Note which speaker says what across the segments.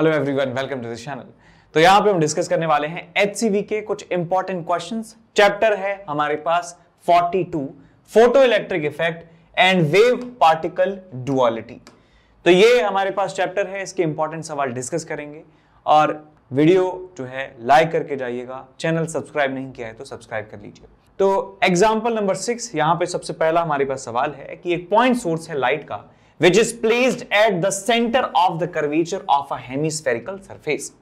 Speaker 1: Hello everyone welcome to this channel तो यहां पे हम डिस्कस करने वाले हैं एच के कुछ इंपॉर्टेंट क्वेश्चंस चैप्टर है हमारे पास 42 photoelectric effect and wave particle duality तो ये हमारे पास चैप्टर है इसके इंपॉर्टेंट सवाल डिस्कस करेंगे और वीडियो जो है लाइक करके जाइएगा चैनल सब्सक्राइब नहीं किया है तो सब्सक्राइब कर लीजिए तो एग्जाम्पल नंबर सिक्स यहाँ पे सबसे पहला हमारे पास सवाल है कि एक पॉइंट सोर्स है लाइट का which is placed at the center of the curvature of a hemispherical surface.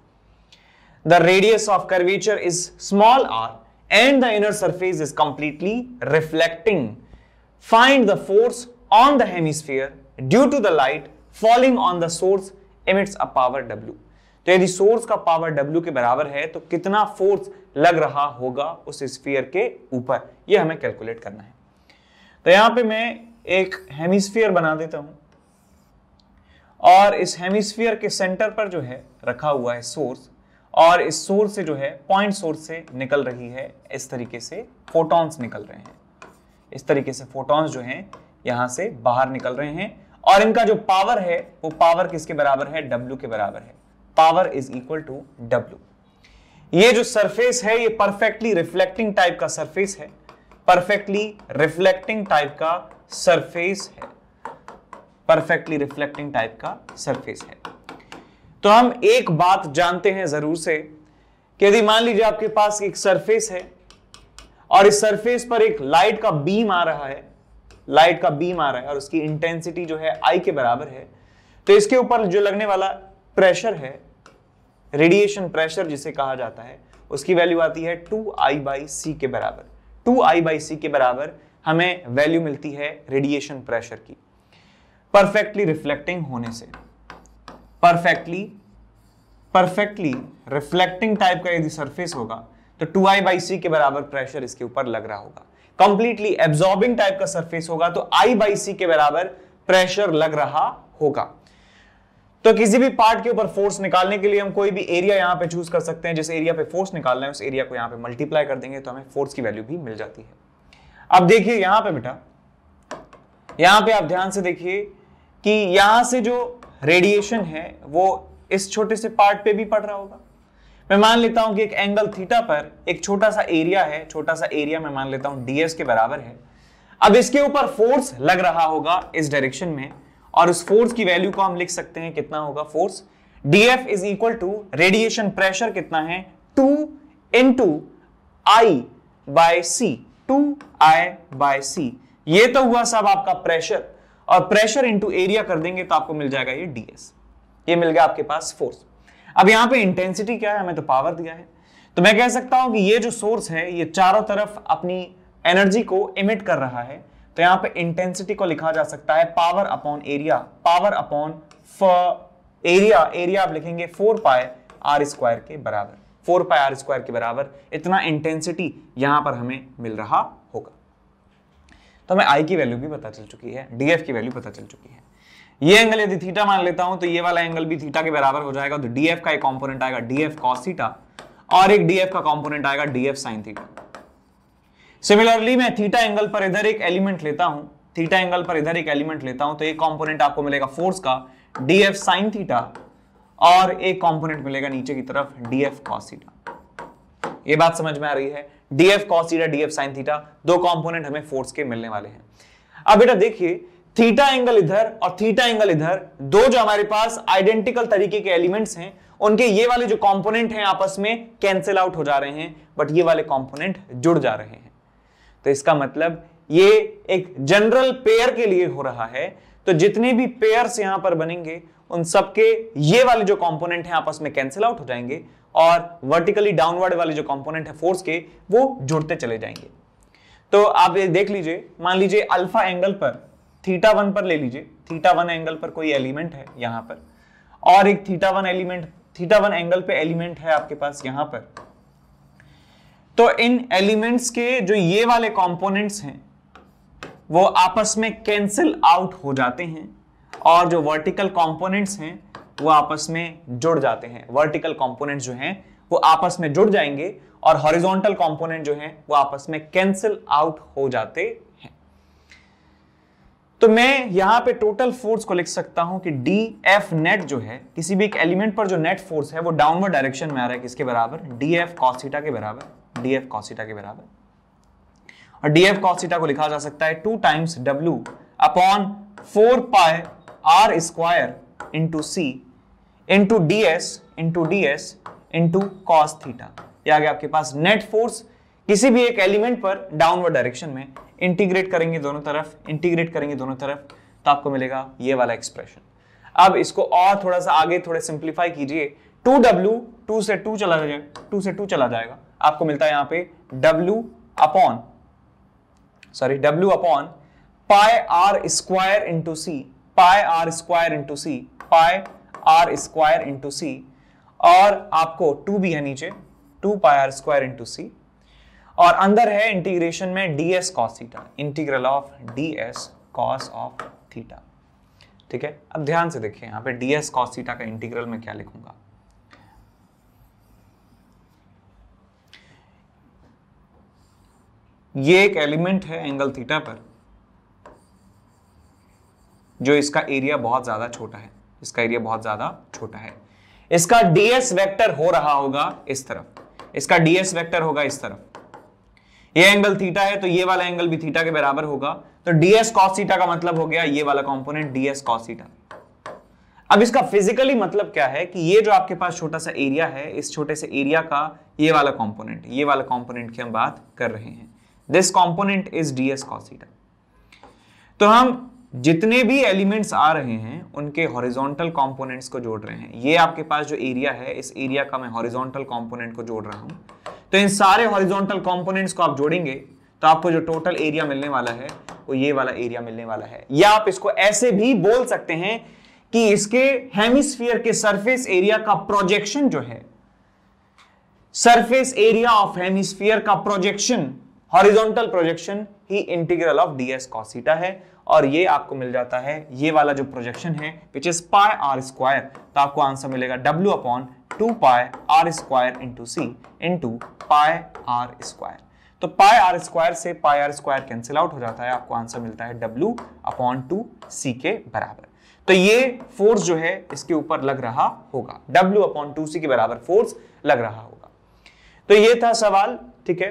Speaker 1: The radius of curvature is small r and the inner surface is completely reflecting. Find the force on the hemisphere due to the light falling on the source emits a power W. तो यदि source का power W के बराबर है तो कितना force लग रहा होगा उस स्फीयर के ऊपर ये हमें कैलकुलेट करना है तो यहां पे मैं एक हेमिस्फीयर बना देता हूं और इस हेमिस्फीयर के सेंटर पर जो है रखा हुआ है सोर्स और इस सोर्स से जो है पॉइंट सोर्स से निकल रही है इस तरीके से फोटॉन्स निकल रहे हैं इस तरीके से फोटॉन्स जो हैं यहां से बाहर निकल रहे हैं और इनका जो पावर है वो पावर किसके बराबर है डब्ल्यू के बराबर है power is equal to W ये जो सरफेस है ये परफेक्टली रिफ्लेक्टिंग टाइप का सरफेस है परफेक्टली रिफ्लेक्टिंग टाइप का सरफेस है परफेक्टली रिफ्लेक्टिंग टाइप का सरफेस है तो हम एक बात जानते हैं जरूर से कि यदि मान लीजिए आपके पास एक सरफेस है और इस सरफेस पर एक लाइट का बीम आ रहा है लाइट का बीम आ रहा है और उसकी इंटेंसिटी जो है आई के बराबर है तो इसके ऊपर जो लगने वाला प्रेशर है रेडिएशन प्रेशर जिसे कहा जाता है उसकी वैल्यू आती है टू आई बाई सी के बराबर टू आई बाई सी के बराबर हमें वैल्यू मिलती है रेडिएशन प्रेशर की परफेक्टली रिफ्लेक्टिंग होने से परफेक्टली परफेक्टली रिफ्लेक्टिंग टाइप का यदि सरफेस होगा तो टू आई बाई सी के बराबर प्रेशर इसके ऊपर लग रहा होगा कंप्लीटली एब्जॉर्बिंग टाइप का सरफेस होगा तो आई बाई सी के बराबर प्रेशर लग रहा होगा तो किसी भी पार्ट के ऊपर फोर्स निकालने के लिए हम कोई भी एरिया यहां पे चूज कर सकते हैं जिस एरिया पे फोर्स निकालना है उस एरिया को यहां पे मल्टीप्लाई कर देंगे तो हमें फोर्स की वैल्यू भी मिल जाती है अब देखिए यहां पे बेटा यहां पे आप ध्यान से देखिए कि यहां से जो रेडिएशन है वो इस छोटे से पार्ट पे भी पड़ रहा होगा मैं मान लेता हूं कि एक एंगल थीटा पर एक छोटा सा एरिया है छोटा सा एरिया मैं मान लेता हूं डीएस के बराबर है अब इसके ऊपर फोर्स लग रहा होगा इस डायरेक्शन में और उस फोर्स की वैल्यू को हम लिख सकते हैं कितना होगा force dF is equal to radiation pressure कितना है two into two I by c two I by c तो हुआ सब आपका प्रेशर और प्रेशर इंटू एरिया कर देंगे तो आपको मिल जाएगा ये डीएस ये मिल गया आपके पास फोर्स अब यहां पे इंटेंसिटी क्या है हमें तो पावर दिया है तो मैं कह सकता हूं कि ये जो सोर्स है ये चारों तरफ अपनी एनर्जी को इमिट कर रहा है तो यहां पे इंटेंसिटी को लिखा जा सकता है power upon area power upon area area आप लिखेंगे फोर पाए आर स्क्वायर के बराबर फोर पाए आर स्क्वायर के बराबर इतना इंटेंसिटी यहां पर हमें मिल रहा होगा तो हमें आई की वैल्यू भी पता चल चुकी है डी की वैल्यू पता चल चुकी है ये एंगल यदि थीटा मान लेता हूं तो ये वाला एंगल भी थीटा के बराबर हो जाएगा तो डीएफ का एक कंपोनेंट आएगा डीएफ कॉस थीटा और एक डीएफ का कंपोनेंट आएगा डीएफ साइन थीटा सिमिलरली मैं थीटा एंगल पर इधर एक एलिमेंट लेता हूं थीटा एंगल पर इधर एक एलिमेंट लेता हूं तो एक कंपोनेंट आपको मिलेगा फोर्स का डीएफ साइन थीटा और एक कंपोनेंट मिलेगा नीचे की तरफ डीएफ कॉस थीटा ये बात समझ में आ रही है dF cos theta dF sine theta दो कॉम्पोनेंट हमें फोर्स के मिलने वाले हैं अब बेटा देखिए थीटा एंगल इधर और थीटा एंगल इधर दो जो हमारे पास आइडेंटिकल तरीके के एलिमेंट्स हैं उनके ये वाले जो कॉम्पोनेंट हैं आपस में कैंसिल आउट हो जा रहे हैं बट ये वाले कॉम्पोनेंट जुड़ जा रहे हैं तो इसका मतलब ये एक जनरल पेयर के लिए हो रहा है तो जितने भी पेयर्स यहां पर बनेंगे उन सबके ये वाले जो कॉम्पोनेंट हैं आपस में कैंसिल आउट हो जाएंगे और वर्टिकली डाउनवर्ड वाले जो कॉम्पोनेंट है फोर्स के वो जुड़ते चले जाएंगे तो आप ये देख लीजिए मान लीजिए अल्फा एंगल पर थीटा वन पर ले लीजिए थीटा वन एंगल पर कोई एलिमेंट है यहां पर और एक theta one element theta one angle पे एलिमेंट है आपके पास यहां पर तो इन एलिमेंट्स के जो ये वाले कॉम्पोनेंट्स हैं वो आपस में कैंसिल आउट हो जाते हैं और जो वर्टिकल कंपोनेंट्स हैं वो आपस में जुड़ जाते हैं वर्टिकल कंपोनेंट्स जो हैं वो आपस में जुड़ जाएंगे और हॉरिजॉन्टल कंपोनेंट जो हैं वो आपस में कैंसिल आउट हो जाते हैं तो मैं यहां पे टोटल फोर्स को लिख सकता हूं कि डी एफ नेट जो है किसी भी एक एलिमेंट पर जो नेट फोर्स है वो डाउनवर्ड डायरेक्शन में आ रहा है किसके बराबर डी एफ कॉसिटा के बराबर डी एफ कॉसिटा के बराबर और डी एफ कॉसिटा को लिखा जा सकता है two times W upon four pi r square into c into d s into d s into cos theta ये आ गया आपके पास नेट फोर्स किसी भी एक एलिमेंट पर डाउनवर्ड डायरेक्शन में इंटीग्रेट करेंगे दोनों तरफ इंटीग्रेट करेंगे दोनों तरफ तो आपको मिलेगा ये वाला एक्सप्रेशन अब इसको और थोड़ा सा आगे थोड़े सिंप्लीफाई कीजिए टू डब्ल्यू टू से टू चला जाए टू से टू चला जाएगा आपको मिलता है यहां पे W upon sorry W upon pi r square into c pi r square into c pi r square into सी और आपको टू भी है नीचे to pi r square into सी और अंदर है इंटीग्रेशन में d s cos theta integral of d s cos of theta ठीक है अब ध्यान से देखिए यहां पे डी एस कॉस थीटा का इंटीग्रल में क्या लिखूंगा ये एक एलिमेंट है एंगल थीटा पर जो इसका एरिया बहुत ज़्यादा छोटा है इसका एरिया बहुत ज़्यादा छोटा है इसका डीएस वेक्टर हो रहा होगा इस तरफ इसका डीएस वेक्टर होगा इस तरफ ये एंगल थीटा है तो ये वाला एंगल भी थीटा के बराबर होगा तो डीएस कॉस थीटा का मतलब हो गया ये वाला कॉम्पोनेंट डीएस कॉस थीटा अब इसका फिजिकली मतलब क्या है कि ये जो आपके पास छोटा सा एरिया है इस छोटे से एरिया का ये वाला कॉम्पोनेंट ये वाला कॉम्पोनेंट की हम बात कर रहे हैं this component is dS cos theta तो हम जितने भी एलिमेंट्स आ रहे हैं उनके हॉरिजॉन्टल कंपोनेंट्स को जोड़ रहे हैं ये आपके पास जो एरिया है इस एरिया का मैं हॉरिजॉन्टल कंपोनेंट को जोड़ रहा हूं तो इन सारे हॉरिजॉन्टल कंपोनेंट्स को आप जोड़ेंगे तो आपको जो टोटल एरिया मिलने वाला है वो ये वाला एरिया मिलने वाला है या आप इसको ऐसे भी बोल सकते हैं कि इसके हेमिस्फीयर के सरफेस एरिया का प्रोजेक्शन जो है सरफेस एरिया ऑफ हेमिस्फीयर का प्रोजेक्शन हॉरिजॉन्टल प्रोजेक्शन ही integral of d s cos theta है और ये आपको मिल जाता है ये वाला जो प्रोजेक्शन है which is pi r square तो आपको आंसर मिलेगा W upon two pi r square into c into pi r square तो पाए आर स्क्वायर से पाए आर स्क्वायर कैंसिल आउट हो जाता है आपको आंसर मिलता है डब्ल्यू अपॉन टू सी के बराबर तो ये फोर्स जो है इसके ऊपर लग रहा होगा डब्ल्यू अपॉन टू सी के बराबर फोर्स लग रहा होगा तो ये था सवाल ठीक है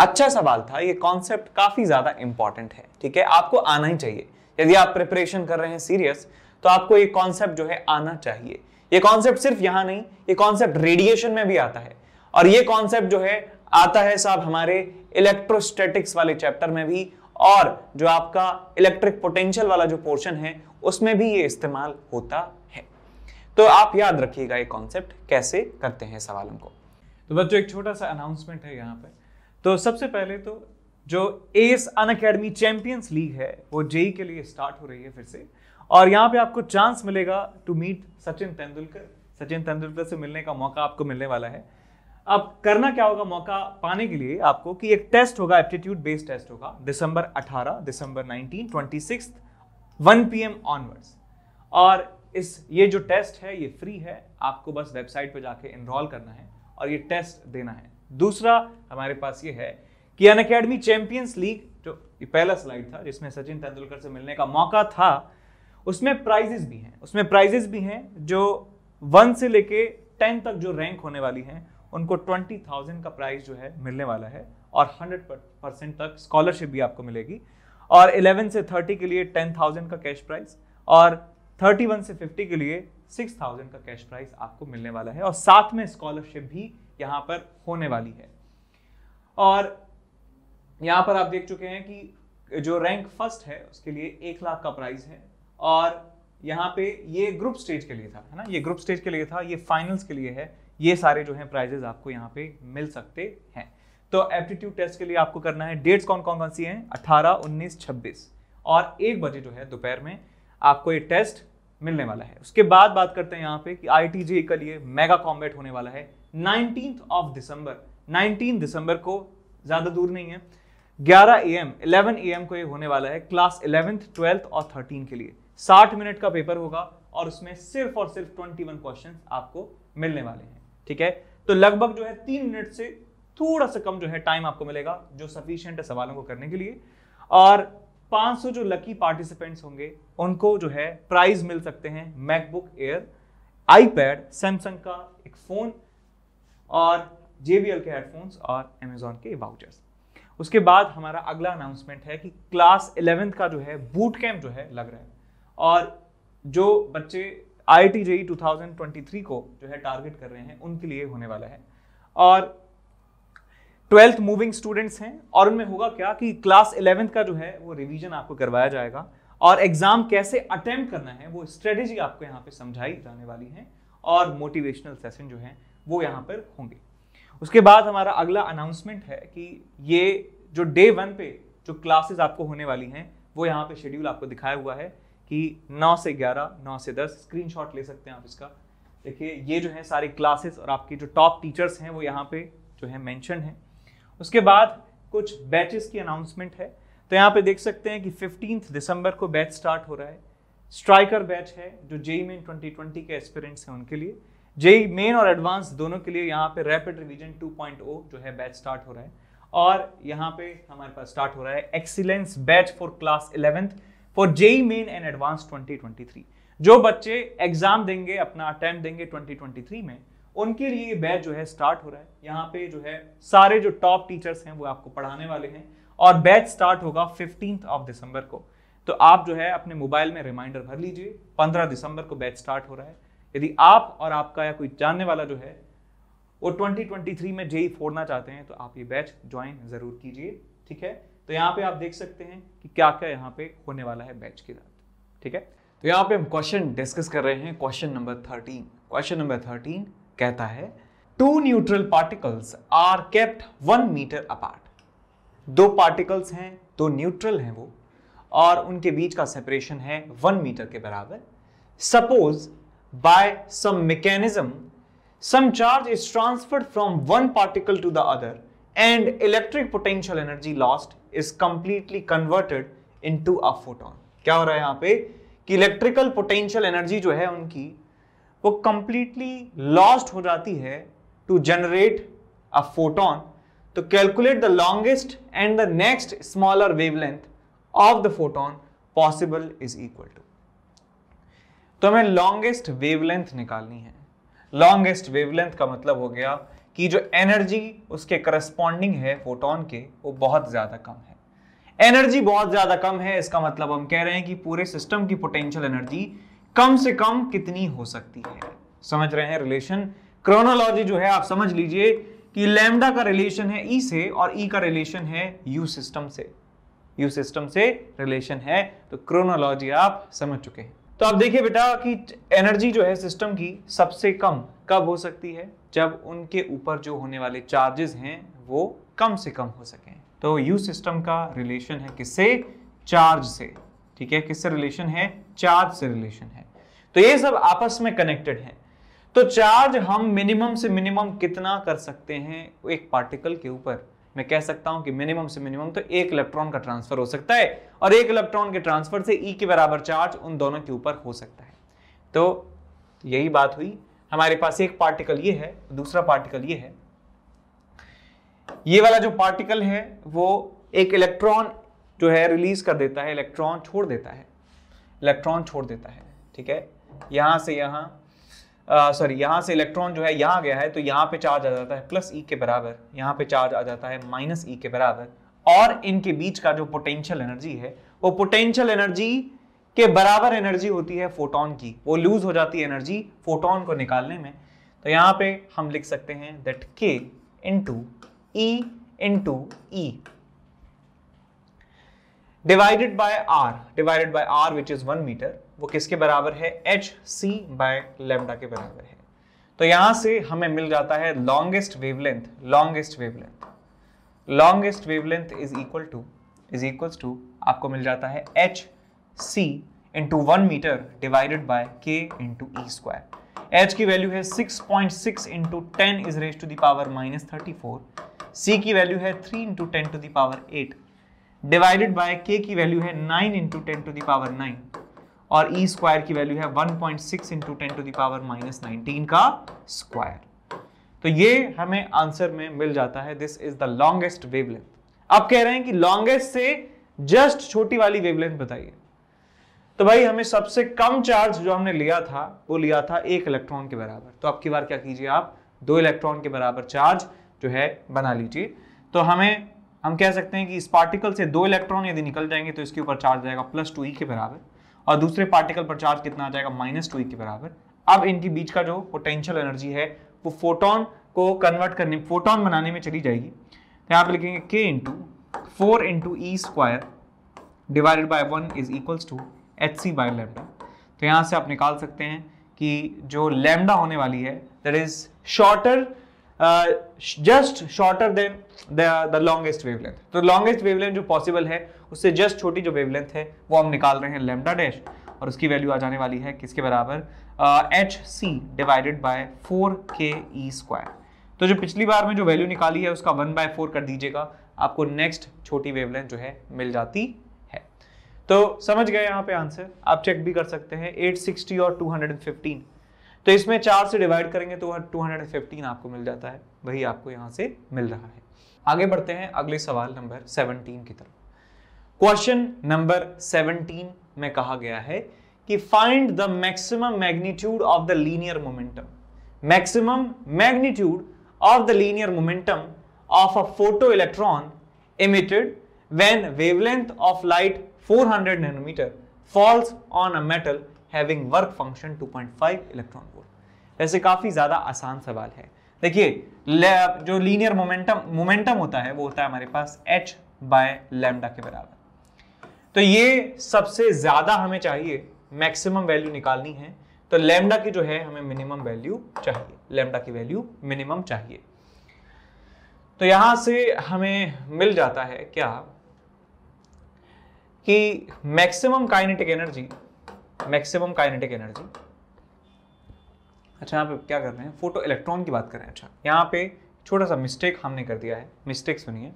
Speaker 1: अच्छा सवाल था ये कॉन्सेप्ट काफ़ी ज़्यादा इंपॉर्टेंट है ठीक है आपको आना ही चाहिए यदि आप प्रिपरेशन कर रहे हैं सीरियस तो आपको ये कॉन्सेप्ट जो है आना चाहिए ये कॉन्सेप्ट सिर्फ यहाँ नहीं ये कॉन्सेप्ट रेडिएशन में भी आता है और ये कॉन्सेप्ट जो है आता है साहब हमारे इलेक्ट्रोस्टेटिक्स वाले चैप्टर में भी और जो आपका इलेक्ट्रिक पोटेंशियल वाला जो पोर्शन है उसमें भी ये इस्तेमाल होता है तो आप याद रखिएगा ये कॉन्सेप्ट कैसे करते हैं सवालों को तो बच्चों एक छोटा सा अनाउंसमेंट है यहाँ पर तो सबसे पहले तो जो एस अन अकेडमी चैंपियंस लीग है वो जेई e के लिए स्टार्ट हो रही है फिर से और यहाँ पे आपको चांस मिलेगा टू मीट सचिन तेंदुलकर सचिन तेंदुलकर से मिलने का मौका आपको मिलने वाला है अब करना क्या होगा मौका पाने के लिए आपको कि एक टेस्ट होगा एप्टीट्यूड बेस्ड टेस्ट होगा दिसंबर 18 दिसंबर 19 twenty six one p m onwards और इस ये जो टेस्ट है ये फ्री है आपको बस वेबसाइट पर जाके इनरोल करना है और ये टेस्ट देना है दूसरा हमारे पास ये है कि अन अकेडमी चैंपियंस लीग जो पहला स्लाइड था जिसमें सचिन तेंदुलकर से मिलने का मौका था उसमें प्राइजेस भी हैं उसमें प्राइजेस भी हैं जो वन से लेके टेन तक जो रैंक होने वाली हैं उनको ट्वेंटी थाउजेंड का प्राइज जो है मिलने वाला है और हंड्रेड परसेंट तक स्कॉलरशिप भी आपको मिलेगी और इलेवन से थर्टी के लिए टेन थाउजेंड का कैश प्राइज और थर्टी वन से फिफ्टी के लिए सिक्स थाउजेंड का कैश प्राइज आपको मिलने वाला है और साथ में स्कॉलरशिप भी यहां पर होने वाली है और यहां पर आप देख चुके हैं कि जो रैंक फर्स्ट है उसके लिए एक लाख का प्राइस है और यहाँ पे ये ग्रुप स्टेज के लिए था है ना ये ग्रुप स्टेज के लिए था ये फाइनल्स के लिए है ये सारे जो हैं प्राइजेज आपको यहाँ पे मिल सकते हैं तो एप्टीट्यूड टेस्ट के लिए आपको करना है डेट्स कौन कौन कौन सी हैं 18, 19, 26 और एक बजे जो है दोपहर में आपको ये टेस्ट मिलने वाला है उसके बाद बात करते हैं यहाँ पे कि आई टी जी का लिए मेगा कॉम्बेट होने वाला है नाइनटीन ऑफ दिसंबर नाइनटीन दिसंबर को ज़्यादा दूर नहीं है 11 a m eleven a m को ये होने वाला है क्लास इलेवेंथ ट्वेल्थ और थर्टीन के लिए 60 मिनट का पेपर होगा और उसमें सिर्फ और सिर्फ 21 क्वेश्चन आपको मिलने वाले हैं ठीक है तो लगभग जो है तीन मिनट से थोड़ा सा कम जो है टाइम आपको मिलेगा जो सफिशियंट है सवालों को करने के लिए और 500 जो लकी पार्टिसिपेंट्स होंगे उनको जो है प्राइज मिल सकते हैं मैकबुक एयर आईपैड सैमसंग का एक फ़ोन और JBL के हेडफोन्स और Amazon के वाउचर्स उसके बाद हमारा अगला अनाउंसमेंट है कि क्लास इलेवेंथ का जो है बूट कैंप जो है लग रहा है और जो बच्चे I I T JEE two को जो है टारगेट कर रहे हैं उनके लिए होने वाला है और ट्वेल्थ मूविंग स्टूडेंट्स हैं और उनमें होगा क्या कि क्लास इलेवेंथ का जो है वो रिवीजन आपको करवाया जाएगा और एग्जाम कैसे अटेम्प्ट करना है वो स्ट्रेटेजी आपको यहाँ पे समझाई जाने वाली है और मोटिवेशनल सेशन जो है वो यहाँ पर होंगे उसके बाद हमारा अगला अनाउंसमेंट है कि ये जो डे वन पे जो क्लासेस आपको होने वाली हैं वो यहाँ पे शेड्यूल आपको दिखाया हुआ है कि 9 से 11, 9 से 10 स्क्रीनशॉट ले सकते हैं आप इसका देखिए ये जो है सारी क्लासेस और आपके जो टॉप टीचर्स हैं वो यहाँ पे जो है मैंशन हैं उसके बाद कुछ बैचेस की अनाउंसमेंट है तो यहाँ पे देख सकते हैं कि फिफ्टीन दिसंबर को बैच स्टार्ट हो रहा है स्ट्राइकर बैच है जो जेई मेन 2020 के एस्पिरेंट्स हैं उनके लिए जेई मेन e e और एडवांस दोनों के लिए यहाँ पे रैपिड रिवीजन 2.0 जो है बैच स्टार्ट हो रहा है और यहाँ पे हमारे पास स्टार्ट हो रहा है excellence batch for class eleventh for JEE main and advance 2023 जो बच्चे एग्जाम देंगे अपना अटैम्प्ट देंगे 2023 में उनके लिए ये बैच जो है स्टार्ट हो रहा है यहाँ पे जो है सारे जो टॉप टीचर्स हैं वो आपको पढ़ाने वाले हैं और बैच स्टार्ट होगा फिफ्टींथ ऑफ दिसंबर को तो आप जो है अपने मोबाइल में रिमाइंडर भर लीजिए पंद्रह दिसंबर को बैच स्टार्ट हो रहा है यदि आप और आपका या कोई जानने वाला जो है वो 2023 में जेई e e फोड़ना चाहते हैं तो आप ये बैच ज्वाइन ज़रूर कीजिए ठीक है तो यहाँ पे आप देख सकते हैं कि क्या क्या यहाँ पे होने वाला है बैच के साथ ठीक है तो यहाँ पे हम क्वेश्चन डिस्कस कर रहे हैं question number thirteen question number thirteen कहता है two neutral particles are kept one meter apart दो पार्टिकल्स हैं दो न्यूट्रल हैं वो और उनके बीच का सेपरेशन है वन मीटर के बराबर suppose by some mechanism some charge is transferred from one particle to the other and electric potential energy lost is completely converted into a photon क्या हो रहा है यहाँ पे कि इलेक्ट्रिकल पोटेंशियल एनर्जी जो है उनकी वो कंप्लीटली लॉस्ट हो जाती है टू जनरेट अ फोटोन तो calculate the longest and the next smaller wavelength of the photon possible is equal to तो हमें लॉन्गेस्ट वेवलेंथ निकालनी है लॉन्गेस्ट वेवलेंथ का मतलब हो गया कि जो एनर्जी उसके करस्पॉन्डिंग है फोटोन के वो बहुत ज़्यादा कम है एनर्जी बहुत ज़्यादा कम है इसका मतलब हम कह रहे हैं कि पूरे सिस्टम की पोटेंशियल एनर्जी कम से कम कितनी हो सकती है समझ रहे हैं रिलेशन क्रोनोलॉजी जो है आप समझ लीजिए कि लैम्डा का रिलेशन है ई e से और ई e का रिलेशन है यू सिस्टम से यू सिस्टम से रिलेशन है तो क्रोनोलॉजी आप समझ चुके हैं तो आप देखिए बेटा कि एनर्जी जो है सिस्टम की सबसे कम कब हो सकती है जब उनके ऊपर जो होने वाले चार्जेस हैं वो कम से कम हो सके तो यू सिस्टम का रिलेशन है किससे चार्ज से ठीक है किससे रिलेशन है चार्ज से रिलेशन है तो ये सब आपस में कनेक्टेड है तो चार्ज हम मिनिमम से मिनिमम कितना कर सकते हैं एक पार्टिकल के ऊपर मैं कह सकता हूं कि मिनिमम से मिनिमम तो एक इलेक्ट्रॉन का ट्रांसफर हो सकता है और एक इलेक्ट्रॉन के ट्रांसफर से ई e के बराबर चार्ज उन दोनों के ऊपर हो सकता है तो यही बात हुई हमारे पास एक पार्टिकल ये है दूसरा पार्टिकल ये है ये वाला जो पार्टिकल है वो एक इलेक्ट्रॉन जो है रिलीज कर देता है इलेक्ट्रॉन छोड़ देता है इलेक्ट्रॉन छोड़ देता है ठीक है यहां से यहां सॉरी यहां से इलेक्ट्रॉन जो है यहां गया है तो यहां पे चार्ज आ जाता है प्लस ई e के बराबर यहां पे चार्ज आ जाता है माइनस ई e के बराबर और इनके बीच का जो पोटेंशियल एनर्जी है वो पोटेंशियल एनर्जी के बराबर एनर्जी होती है फोटोन की वो लूज हो जाती है एनर्जी फोटोन को निकालने में तो यहां पे हम लिख सकते हैं that k into e into e divided by r divided by r which is one meter वो किसके बराबर है एच सी बाय लेमडा के बराबर है तो यहां से हमें मिल जाता है longest wavelength longest wavelength longest wavelength is equal to is equal to आपको मिल जाता है h c into one meter divided by k into e square h की वैल्यू है 6.6 point six into ten is raise to the power minus thirty four c की value है 3 into ten to the power eight divided by k की value है 9 into ten to the power nine और E e square की value है 1.6 point six into ten to the power minus nineteen का square तो ये हमें आंसर में मिल जाता है this is the longest wavelength आप कह रहे हैं कि लॉन्गेस्ट से जस्ट छोटी वाली वेवलेंथ बताइए तो भाई हमें सबसे कम चार्ज जो हमने लिया था वो लिया था एक इलेक्ट्रॉन के बराबर तो अब की बार क्या कीजिए आप दो इलेक्ट्रॉन के बराबर चार्ज जो है बना लीजिए तो हमें हम कह सकते हैं कि इस पार्टिकल से दो इलेक्ट्रॉन यदि निकल जाएंगे तो इसके ऊपर चार्ज जाएगा प्लस टू ई के बराबर और दूसरे पार्टिकल पर चार्ज कितना आ जाएगा माइनस टू e के बराबर अब इनके बीच का जो पोटेंशियल एनर्जी है वो फोटोन को कन्वर्ट करने फोटोन बनाने में चली जाएगी तो यहाँ पर लिखेंगे k into four into e square divided by one is equals to h c by lambda तो यहाँ से आप निकाल सकते हैं कि जो लेमडा होने वाली है that is shorter just shorter than the longest wavelength तो लॉन्गेस्ट वेवलेंथ जो पॉसिबल है उससे जस्ट छोटी जो वेवलेंथ है वो हम निकाल रहे हैं लेमडा डैश और उसकी वैल्यू आ जाने वाली है किसके बराबर h c divided by four k e square तो जो पिछली बार में जो वैल्यू निकाली है उसका वन बाय फोर कर दीजिएगा आपको नेक्स्ट छोटी वेवलेंथ जो है मिल जाती है तो समझ गए यहाँ पे आंसर आप चेक भी कर सकते हैं 860 और 215 तो इसमें चार से डिवाइड करेंगे तो वह टू आपको मिल जाता है वही आपको यहाँ से मिल रहा है आगे बढ़ते हैं अगले सवाल नंबर 17 की तरफ क्वेश्चन नंबर 17 में कहा गया है कि find the maximum magnitude of the linear momentum maximum magnitude of the linear momentum of a photo electron emitted when wavelength of light 400 nanometer falls on a metal having work function 2.5 electron volt वैसे काफ़ी ज़्यादा आसान सवाल है देखिए जो linear momentum momentum होता है वो होता है हमारे पास एच बाय लेमडा के बराबर तो ये सबसे ज़्यादा हमें चाहिए मैक्सिमम वैल्यू निकालनी है तो लेमडा की जो है हमें मिनिमम वैल्यू चाहिए लेमडा की वैल्यू मिनिमम चाहिए तो यहां से हमें मिल जाता है क्या कि maximum kinetic energy maximum kinetic energy अच्छा यहाँ पे क्या कर रहे हैं फोटो इलेक्ट्रॉन की बात करें अच्छा यहाँ पे छोटा सा मिस्टेक हमने कर दिया है मिस्टेक सुनिए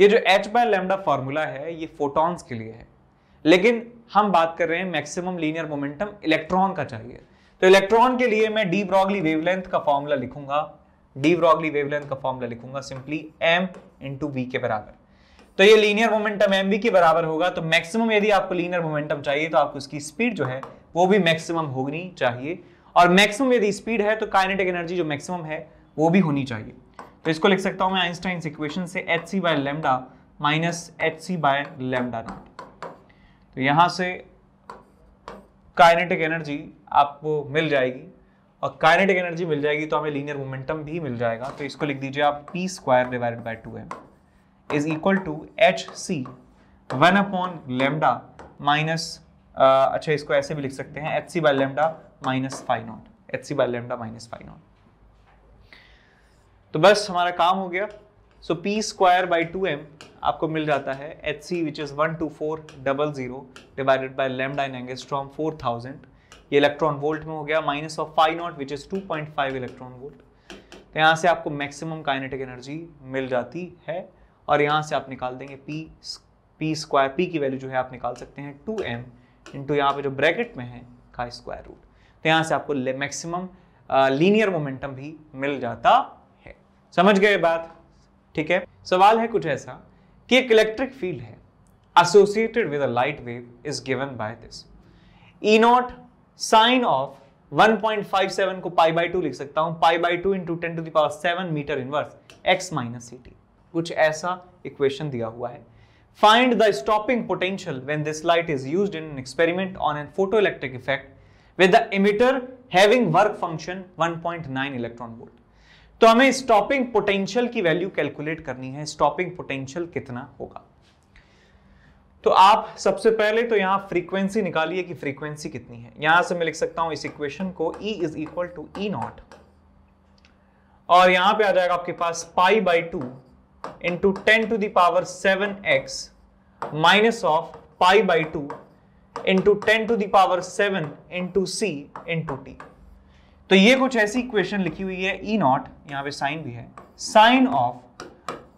Speaker 1: ये जो एच बाय लेमडा फार्मूला है ये फोटॉन्स के लिए है लेकिन हम बात कर रहे हैं मैक्सिमम लीनियर मोमेंटम इलेक्ट्रॉन का चाहिए तो इलेक्ट्रॉन के लिए मैं डी ब्रॉगली वेवलेंथ का फॉर्मूला लिखूंगा डी ब्रॉगली वेवलेंथ का फॉर्मूला लिखूंगा सिंपली एम इंटू वी के बराबर तो ये लीनियर मोमेंटम एम के बराबर होगा तो मैक्सिमम यदि आपको लीनियर मोमेंटम चाहिए तो आपको उसकी स्पीड जो है वो भी मैक्सिमम होनी चाहिए और मैक्सिमम यदि स्पीड है तो काइनेटिक एनर्जी जो मैक्सिमम है वो भी होनी चाहिए तो इसको लिख सकता हूं मैं आइंस्टाइन इक्वेशन से h c by lambda minus h c by lambda naught तो यहां से काइनेटिक एनर्जी आपको मिल जाएगी और काइनेटिक एनर्जी मिल जाएगी तो हमें लीनियर मोमेंटम भी मिल जाएगा तो इसको लिख दीजिए आप p square divided by two m is equal to h c one upon lambda minus अच्छा इसको ऐसे भी लिख सकते हैं h c by lambda minus five naught h c by lambda minus five naught तो बस हमारा काम हो गया so p square by two m आपको मिल जाता है h c which is one two four double zero divided by lambda in angstrom four thousand ये इलेक्ट्रॉन वोल्ट में हो गया minus of five naught which is two point five electron volt तो यहाँ से आपको मैक्सिमम काइनेटिक एनर्जी मिल जाती है और यहाँ से आप निकाल देंगे पी पी स्क्वायर पी की वैल्यू जो है आप निकाल सकते हैं टू एम इंटू यहाँ पर जो ब्रैकेट में है का स्क्वायर रूट तो यहाँ से आपको मैक्सिमम लीनियर मोमेंटम भी मिल जाता है समझ गए बात ठीक है सवाल है कुछ ऐसा कि एक इलेक्ट्रिक फील्ड है associated with a light wave is given by this E naught sine of 1.57 को पाई बाय टू लिख सकता हूं pi by two into ten to the power seven meter inverse x minus c t कुछ ऐसा equation दिया हुआ है find the stopping potential when this light is use in an experiment on an photo electric effect with the emitter having work function 1.9 electron volt तो हमें stopping potential की value calculate करनी है स्टॉपिंग पोटेंशियल कितना होगा तो आप सबसे पहले तो यहां फ्रीक्वेंसी निकालिए कि फ्रीक्वेंसी कितनी है यहां से मैं लिख सकता हूं इस इक्वेशन को E is equal to E naught और यहां पे आ जाएगा आपके पास pi by two into ten to the power seven x minus of pi by two into ten to the power seven into c into t तो ये कुछ ऐसी इक्वेशन लिखी हुई है ई नॉट यहां पे साइन भी है sine of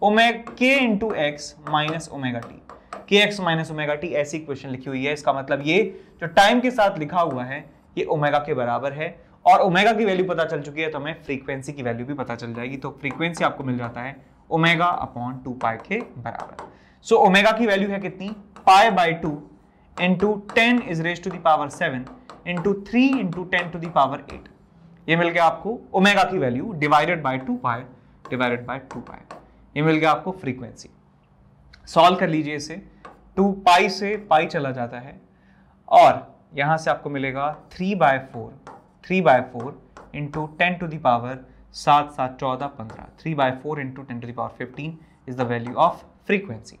Speaker 1: omega k into x minus omega t k x minus omega t ऐसी इक्वेशन लिखी हुई है इसका मतलब ये जो टाइम के साथ लिखा हुआ है ये ओमेगा के बराबर है और ओमेगा की वैल्यू पता चल चुकी है तो हमें फ्रीक्वेंसी की वैल्यू भी पता चल जाएगी तो फ्रीक्वेंसी आपको मिल जाता है ओमेगा अपॉन टू पाई के बराबर सो so, ओमेगा की वैल्यू है कितनी pi by two into ten is raise to the power seven into three into ten to the power eight ये मिल गया आपको ओमेगा की value divided by two pi divided by two pi ये मिल गया आपको फ्रीक्वेंसी सॉल्व कर लीजिए इसे टू पाई से पाई चला जाता है और यहाँ से आपको मिलेगा three by four three by four into ten to the power सात सात चौदह पंद्रह three by four into ten to the power fifteen is the value of frequency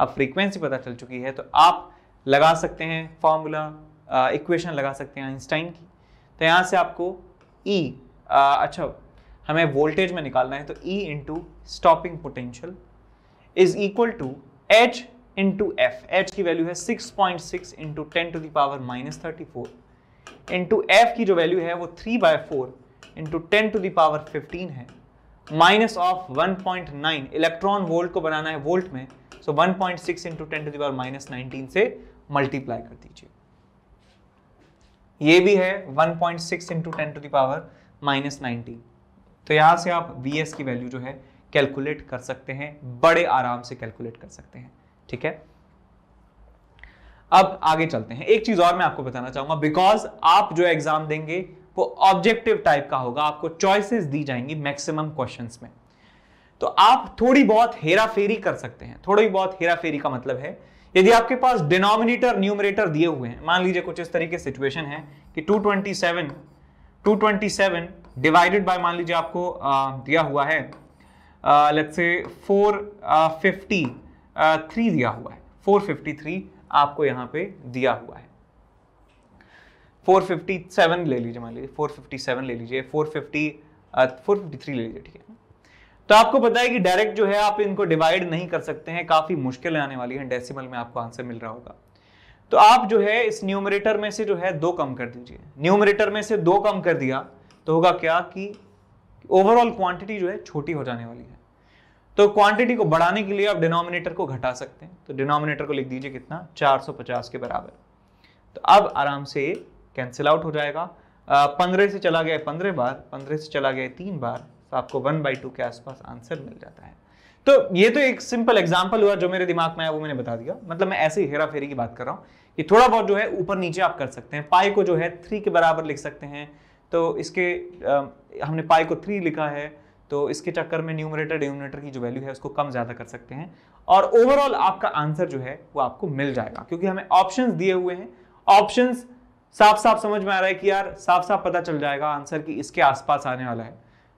Speaker 1: अब फ्रीक्वेंसी पता चल चुकी है तो आप लगा सकते हैं फॉर्मूला इक्वेशन uh, लगा सकते हैं आइंस्टाइन की तो यहाँ से आपको ई e, uh, अच्छा हमें वोल्टेज में निकालना है तो e into stopping potential is equal to h into f h की वैल्यू है six point six into ten to the power minus thirty four into f की जो वैल्यू है वो three by four into ten to the power fifteen है minus of 1.9 electron volt को बनाना है वोल्ट में so so 1.6 point six into ten to the power minus nineteen से मल्टीप्लाई कर दीजिए ये भी है 1.6 point six into ten to the power minus nineteen तो यहां से आप वी की वैल्यू जो है कैलकुलेट कर सकते हैं बड़े आराम से कैलकुलेट कर सकते हैं ठीक है अब आगे चलते हैं एक चीज और मैं आपको बताना चाहूंगा बिकॉज आप जो एग्जाम देंगे वो ऑब्जेक्टिव टाइप का होगा आपको चॉइसेस दी जाएंगी मैक्सिमम क्वेश्चंस में तो आप थोड़ी बहुत हेरा फेरी कर सकते हैं थोड़ी बहुत हेरा फेरी का मतलब है यदि आपके पास डिनोमिनेटर न्यूमरेटर दिए हुए हैं मान लीजिए कुछ इस तरीके सिचुएशन है कि 227 227 डिवाइडेड बाय मान लीजिए आपको आ, दिया हुआ है लेट्स से 450 थ्री दिया हुआ है 453 आपको यहाँ पे दिया हुआ है फोर फिफ्टी सेवन ले लीजिए मान लीजिए फोर फिफ्टी सेवन ले लीजिए four fifty four fifty three ले लीजिए ठीक है तो आपको पता है कि डायरेक्ट जो है आप इनको डिवाइड नहीं कर सकते हैं काफ़ी मुश्किल आने वाली है डेसिमल में आपको आंसर मिल रहा होगा तो आप जो है इस न्यूमरेटर में से जो है दो कम कर दीजिए न्यूमरेटर में से दो कम कर दिया तो होगा क्या कि ओवरऑल क्वांटिटी जो है छोटी हो जाने वाली है तो क्वांटिटी को बढ़ाने के लिए आप डिनोमिनेटर को घटा सकते हैं तो डिनोमिनेटर को लिख दीजिए कितना 450 के बराबर तो अब आराम से कैंसिल आउट हो जाएगा पंद्रह से चला गया पंद्रह बार पंद्रह से चला गया तीन बार तो आपको वन बाई टू के आसपास आंसर मिल जाता है तो ये तो एक सिंपल एग्जाम्पल हुआ जो मेरे दिमाग में आया वो मैंने बता दिया मतलब मैं ऐसे ही हेरा फेरी की बात कर रहा हूँ कि थोड़ा बहुत जो है ऊपर नीचे आप कर सकते हैं पाई को जो है थ्री के बराबर लिख सकते हैं तो इसके आ, हमने पाई को थ्री लिखा है तो इसके चक्कर में न्यूमरेटर डिनोमिनेटर की जो वैल्यू है उसको कम ज़्यादा कर सकते हैं और ओवरऑल आपका आंसर जो है वो आपको मिल जाएगा क्योंकि हमें ऑप्शन दिए हुए हैं ऑप्शंस साफ साफ समझ में आ रहा है कि यार साफ साफ पता चल जाएगा आंसर कि इसके आसपास आने वाला है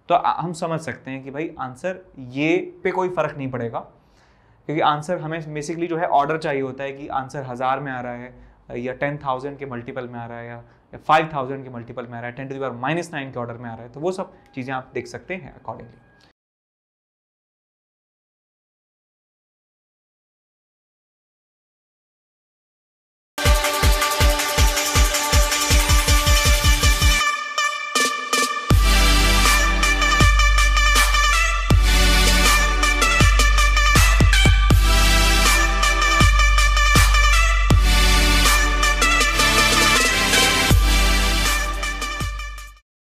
Speaker 1: तो हम समझ सकते हैं कि भाई आंसर ये पे कोई फ़र्क नहीं पड़ेगा क्योंकि आंसर हमें बेसिकली जो है ऑर्डर चाहिए होता है कि आंसर हज़ार में आ रहा है या टेन थाउजेंड के मल्टीपल में आ रहा है या फाइव थाउजेंड के मल्टीपल में आ रहा है ten to the minus nine के ऑर्डर में आ रहा है तो वो सब चीज़ें आप देख सकते हैं अकॉर्डिंगली